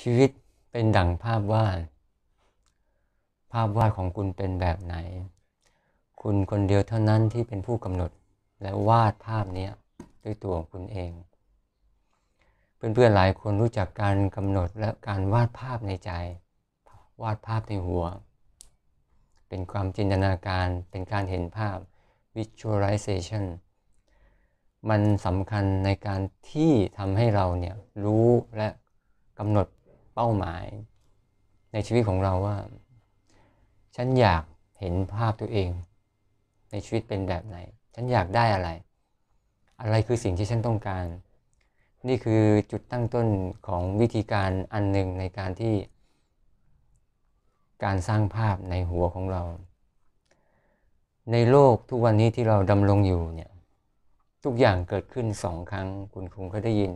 ชีวิตเป็นดั่งภาพวาด ภาพวาดของคุณเป็นแบบไหน คุณคนเดียวเท่านั้นที่เป็นผู้กำหนดและวาดภาพนี้ด้วยตัวของคุณเอง เพื่อนๆหลายคนรู้จักการกำหนดและการวาดภาพในใจ วาดภาพในหัว เป็นความจินตนาการ เป็นการเห็นภาพ visualization มันสำคัญในการที่ทำให้เราเนี่ยรู้และกำหนดเป้าหมายในชีวิตของเราว่า ฉันอยากเห็นภาพตัวเอง ในชีวิตเป็นแบบไหน ฉันอยากได้อะไร อะไรคือสิ่งที่ฉันต้องการ นี่คือจุดตั้งต้นของวิธีการอันหนึ่งในการที่ การสร้างภาพในหัวของเรา ในโลกทุกวันนี้ที่เราดำรงอยู่เนี่ยทุกอย่างเกิดขึ้นสองครั้ง คุณคงเคยได้ยิน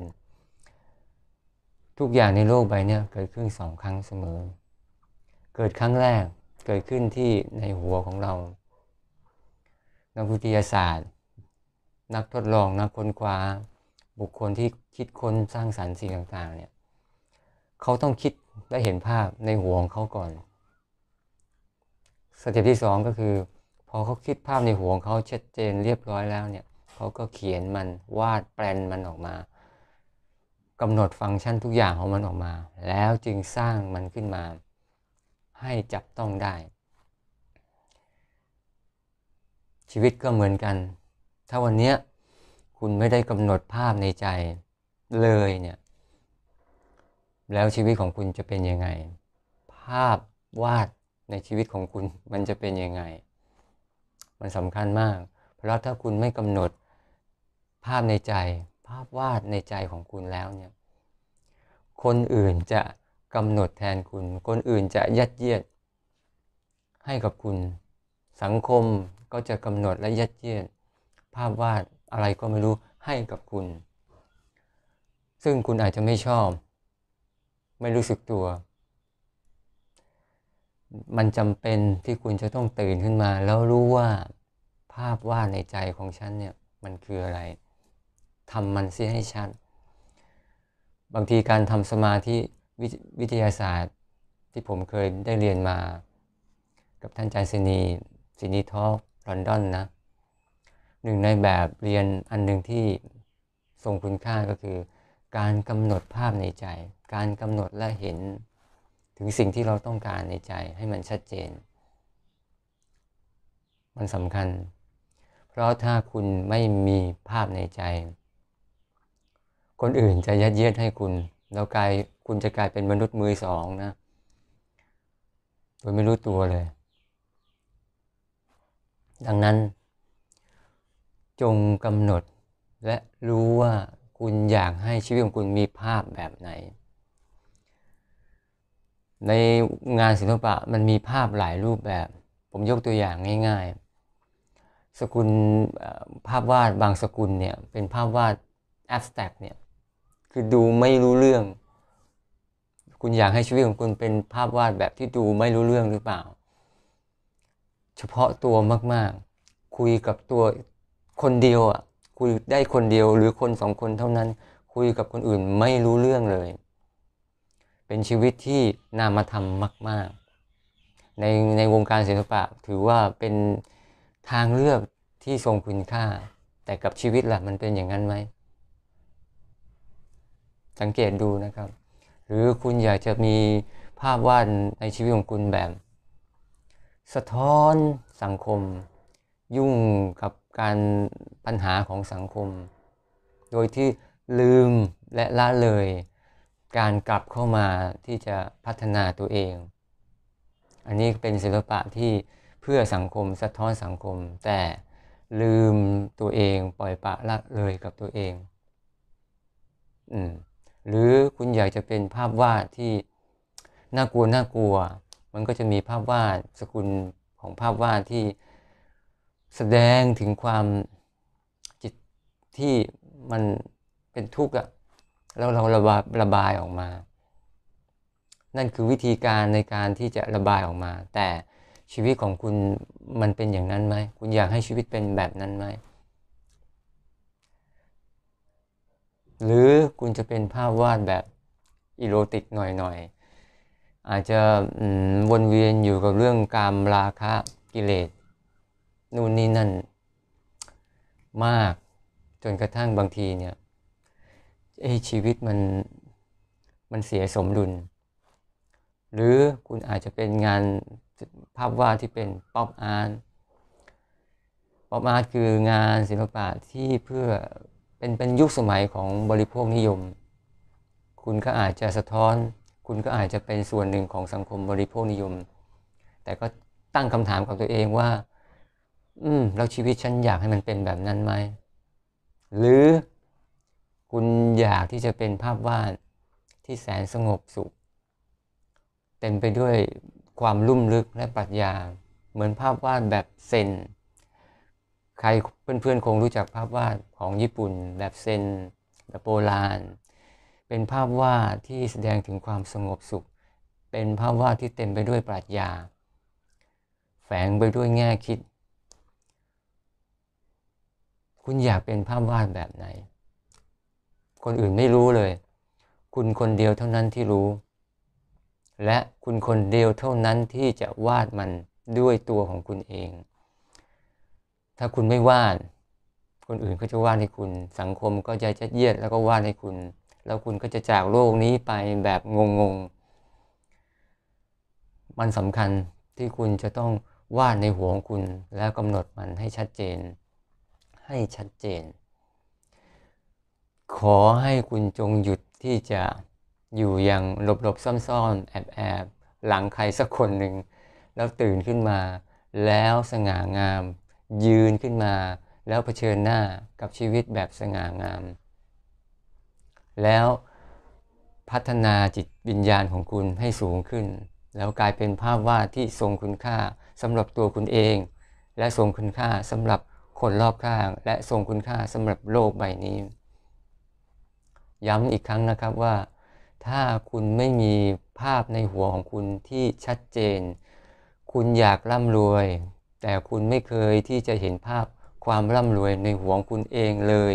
ทุกอย่างในโลกใบนี้เกิดขึ้นสองครั้งเสมอ เกิดครั้งแรกเกิดขึ้นที่ในหัวของเรา นักวิทยาศาสตร์ นักทดลอง นักค้นคว้า บุคคลที่คิดค้นสร้างสารรค์สิ่งต่างๆ เนี่ย เขาต้องคิดและเห็นภาพในหัวของเขาก่อนสเต็ปที่สองก็คือ พอเขาคิดภาพในหัวของเขาชัดเจนเรียบร้อยแล้วเนี่ยเขาก็เขียนมันวาดแปลนมันออกมากำหนดฟังก์ชันทุกอย่างของมันออกมา แล้วจึงสร้างมันขึ้นมา ให้จับต้องได้ ชีวิตก็เหมือนกัน ถ้าวันนี้คุณไม่ได้กำหนดภาพในใจเลยเนี่ยแล้วชีวิตของคุณจะเป็นยังไง ภาพวาดในชีวิตของคุณมันจะเป็นยังไง มันสำคัญมาก เพราะถ้าคุณไม่กำหนดภาพในใจภาพวาดในใจของคุณแล้วเนี่ย คนอื่นจะกำหนดแทนคุณ คนอื่นจะยัดเยียด ให้กับคุณ สังคมก็จะกำหนดและยัดเยียด ภาพวาดอะไรก็ไม่รู้ให้กับคุณ ซึ่งคุณอาจจะไม่ชอบ ไม่รู้สึกตัว มันจำเป็นที่คุณจะต้องตื่นขึ้นมา แล้วรู้ว่าภาพวาดในใจของฉันเนี่ยมันคืออะไรทำมันเสียให้ชัด บางทีการทำสมาธิววิทยาศาสตร์ที่ผมเคยได้เรียนมา กับท่านอาจารย์ซินีซินีทอกลอนดอนนะหนึ่งในแบบเรียนอันหนึ่งที่ ทรงคุณค่าก็คือ การกำหนดภาพในใจ การกำหนดและเห็นถึงสิ่งที่เราต้องการในใจ ให้มันชัดเจน มันสำคัญ เพราะถ้าคุณไม่มีภาพในใจคนอื่นจะยัดเยียดให้คุณแล้วกลายคุณจะกลายเป็นมนุษย์มือสองนะโดยไม่รู้ตัวเลย ดังนั้น จงกำหนดและรู้ว่า คุณอยากให้ชีวิตของคุณมีภาพแบบไหน ในงานศิลปะมันมีภาพหลายรูปแบบ ผมยกตัวอย่างง่ายๆ สกุลภาพวาดบางสกุลเนี่ย เป็นภาพวาดแอบสแต็กเนี่ยคือดูไม่รู้เรื่อง คุณอยากให้ชีวิตของคุณเป็นภาพวาดแบบที่ดูไม่รู้เรื่องหรือเปล่า เฉพาะตัวมาก ๆ คุยกับตัวคนเดียวอ่ะคุยได้คนเดียวหรือคนสองคนเท่านั้น คุยกับคนอื่นไม่รู้เรื่องเลย เป็นชีวิตที่นามธรรมมาก ๆ ในในวงการศิลปะถือว่าเป็นทางเลือกที่ทรงคุณค่า แต่กับชีวิตละ่ะมันเป็นอย่างนั้นไหมสังเกตดูนะครับ หรือคุณอยากจะมีภาพวาดในชีวิตของคุณแบบ สะท้อนสังคม ยุ่งกับการปัญหาของสังคม โดยที่ลืมและละเลย การกลับเข้ามาที่จะพัฒนาตัวเอง อันนี้เป็นศิลปะที่เพื่อสังคมสะท้อนสังคม แต่ลืมตัวเองปล่อยปะละเลยกับตัวเองอืมหรือคุณอยากจะเป็นภาพวาดที่ น่ากลัว น่ากลัว มันก็จะมีภาพวาดสกุลของภาพวาดที่แสดงถึงความ จิตที่มัน เป็นทุกข์อะแล้วเราระบายระบายออกมา นั่นคือวิธีการในการที่จะระบายออกมา แต่ชีวิตของคุณมันเป็นอย่างนั้นไหม คุณอยากให้ชีวิตเป็นแบบนั้นไหมหรือคุณจะเป็นภาพวาดแบบอีโรติกหน่อย ๆ อาจจะวนเวียนอยู่กับเรื่องการราคะกิเลสนู่นนี่นั่น มากจนกระทั่งบางทีเนี่ยไอชีวิตมันมันเสียสมดุล หรือคุณอาจจะเป็นงานภาพวาดที่เป็นป๊อปอาร์ตป๊อปอาร์ตคืองานศิลปะที่เพื่อเป็นเป็นยุคสมัยของบริโภคนิยม คุณก็อาจจะสะท้อน คุณก็อาจจะเป็นส่วนหนึ่งของสังคมบริโภคนิยม แต่ก็ตั้งคำถามกับตัวเองว่า อืมแล้วชีวิตฉันอยากให้มันเป็นแบบนั้นไหม หรือ คุณอยากที่จะเป็นภาพวาดที่แสนสงบสุข เต็มไปด้วยความลุ่มลึกและปรัชญา เหมือนภาพวาดแบบเซนใครเพื่อนๆคงรู้จักภาพวาดของญี่ปุ่นแบบเซนแบบโบราณ เป็นภาพวาดที่แสดงถึงความสงบสุข เป็นภาพวาดที่เต็มไปด้วยปรัชญา แฝงไปด้วยแง่คิด คุณอยากเป็นภาพวาดแบบไหน คนอื่นไม่รู้เลย คุณคนเดียวเท่านั้นที่รู้ และคุณคนเดียวเท่านั้นที่จะวาดมันด้วยตัวของคุณเองถ้าคุณไม่ว่านคนอื่นก็จะว่านให้คุณ สังคมก็จะจัดเยียดแล้วก็ว่านให้คุณแล้วคุณก็จะจากโลกนี้ไปแบบงงๆ มันสำคัญที่คุณจะต้องวาดในหัวของคุณแล้วกำหนดมันให้ชัดเจน ให้ชัดเจน ขอให้คุณจงหยุดที่จะอยู่อย่างหลบๆซ่อนๆแอบๆหลังใครสักคนหนึ่ง แล้วตื่นขึ้นมา แล้วสง่างามยืนขึ้นมาแล้วเผชิญหน้ากับชีวิตแบบสง่างาม แล้วพัฒนาจิตวิญญาณของคุณให้สูงขึ้น แล้วกลายเป็นภาพวาดที่ทรงคุณค่าสำหรับตัวคุณเอง และทรงคุณค่าสำหรับคนรอบข้าง และทรงคุณค่าสำหรับโลกใบนี้ ย้ำอีกครั้งนะครับว่า ถ้าคุณไม่มีภาพในหัวของคุณที่ชัดเจน คุณอยากร่ำรวยแต่คุณไม่เคยที่จะเห็นภาพความร่ำรวยในหัวคุณเองเลย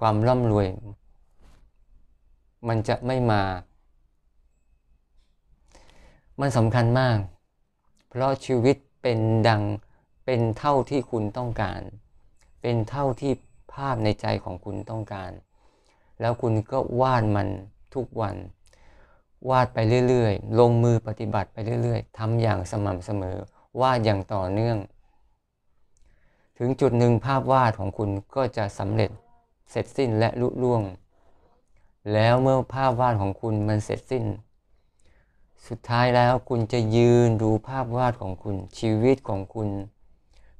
ความร่ำรวย มันจะไม่มา มันสำคัญมาก เพราะชีวิตเป็นดังเป็นเท่าที่คุณต้องการ เป็นเท่าที่ภาพในใจของคุณต้องการ แล้วคุณก็วาดมันทุกวัน วาดไปเรื่อย ๆ ลงมือปฏิบัติ ไปเรื่อยๆทำอย่างสม่ำเสมอวาดอย่างต่อเนื่อง ถึงจุดหนึ่งภาพวาดของคุณก็จะสำเร็จเสร็จสิ้นและลุล่วง แล้วเมื่อภาพวาดของคุณมันเสร็จสิ้น สุดท้ายแล้วคุณจะยืนดูภาพวาดของคุณ ชีวิตของคุณ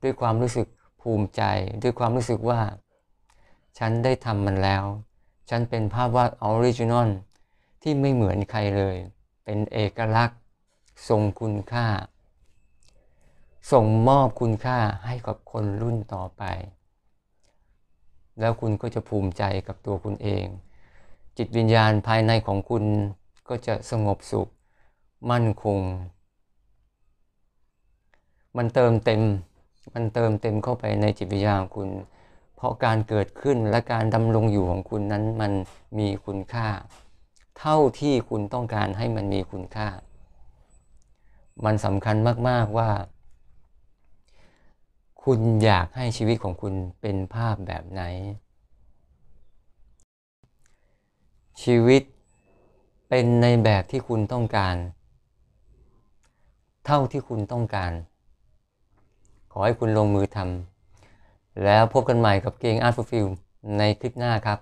ด้วยความรู้สึกภูมิใจ ด้วยความรู้สึกว่า ฉันได้ทำมันแล้ว ฉันเป็นภาพวาดออริจินอลที่ไม่เหมือนใครเลย เป็นเอกลักษณ์ ทรงคุณค่าส่งมอบคุณค่าให้กับคนรุ่นต่อไป แล้วคุณก็จะภูมิใจกับตัวคุณเอง จิตวิญญาณภายในของคุณก็จะสงบสุข มั่นคง มันเติมเต็ม มันเติมเต็มเข้าไปในจิตวิญญาณคุณ เพราะการเกิดขึ้นและการดำรงอยู่ของคุณนั้น มันมีคุณค่า เท่าที่คุณต้องการให้มันมีคุณค่า มันสำคัญมากๆว่าคุณอยากให้ชีวิตของคุณเป็นภาพแบบไหน ชีวิตเป็นในแบบที่คุณต้องการ เท่าที่คุณต้องการ ขอให้คุณลงมือทำแล้วพบกันใหม่กับเกงอาร์ตฟฟิลในคลิปหน้าครับ